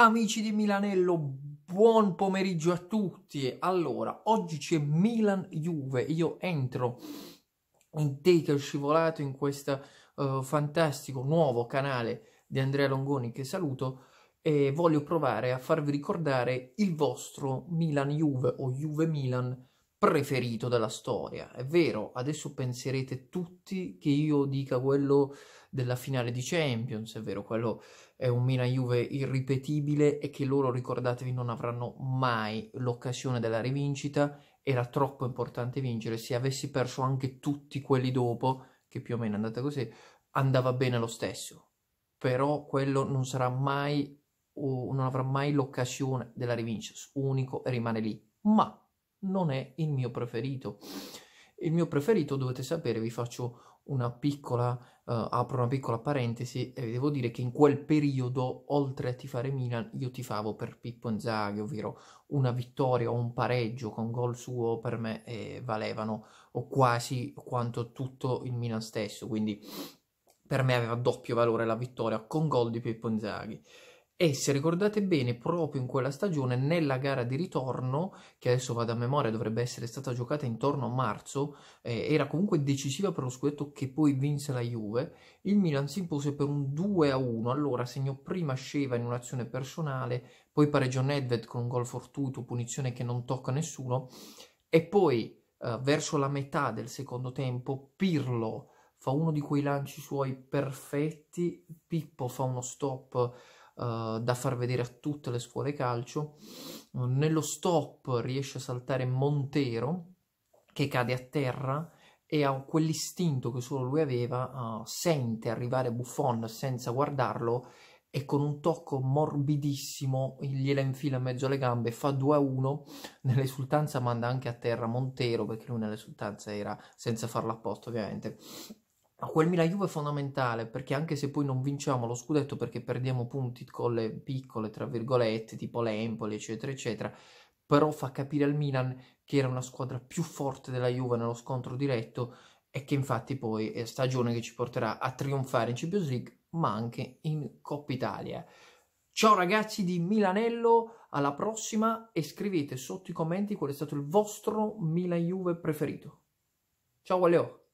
Amici di Milanello, buon pomeriggio a tutti. Allora, oggi c'è Milan-Juve. Io entro in Taker Scivolato in questo uh, eh, fantastico nuovo canale di Andrea Longoni che saluto e voglio provare a farvi ricordare il vostro Milan-Juve o Juve-Milan preferito della storia. È vero, adesso penserete tutti che io dica quello della finale di Champions, è vero, quello è un Mina juve irripetibile e che loro, ricordatevi, non avranno mai l'occasione della rivincita, era troppo importante vincere, se avessi perso anche tutti quelli dopo, che più o meno è andata così, andava bene lo stesso, però quello non sarà mai o non avrà mai l'occasione della rivincita, unico e rimane lì. Ma non è il mio preferito. Il mio preferito, dovete sapere, vi faccio una piccola, uh, apro una piccola parentesi e vi devo dire che in quel periodo, oltre a tifare Milan, io tifavo per Pippo Inzaghi, ovvero una vittoria o un pareggio con gol suo per me eh, valevano o quasi quanto tutto il Milan stesso, quindi per me aveva doppio valore la vittoria con gol di Pippo Inzaghi e se ricordate bene proprio in quella stagione nella gara di ritorno che adesso vado a memoria dovrebbe essere stata giocata intorno a marzo eh, era comunque decisiva per lo scudetto che poi vinse la Juve il Milan si impose per un 2 a 1 allora segnò prima Sceva in un'azione personale poi pareggio Nedved con un gol fortuito punizione che non tocca nessuno e poi eh, verso la metà del secondo tempo Pirlo fa uno di quei lanci suoi perfetti Pippo fa uno stop eh, da far vedere a tutte le scuole calcio. nello stop riesce a saltare Montero che cade a terra e ha quell'istinto che solo lui aveva, uh, sente arrivare Buffon senza guardarlo e con un tocco morbidissimo gliela infila in mezzo alle gambe, fa 2 a 1, nell'esultanza manda anche a terra Montero perché lui nell'esultanza era senza farlo apposta ovviamente ma quel Milan Juve è fondamentale perché anche se poi non vinciamo lo scudetto perché perdiamo punti con le piccole, tra virgolette, tipo l'Empoli, eccetera, eccetera, però fa capire al Milan che era una squadra più forte della Juve nello scontro diretto e che infatti poi è stagione che ci porterà a trionfare in Champions League ma anche in Coppa Italia. Ciao ragazzi di Milanello, alla prossima e scrivete sotto i commenti qual è stato il vostro Milan Juve preferito. Ciao Valeo!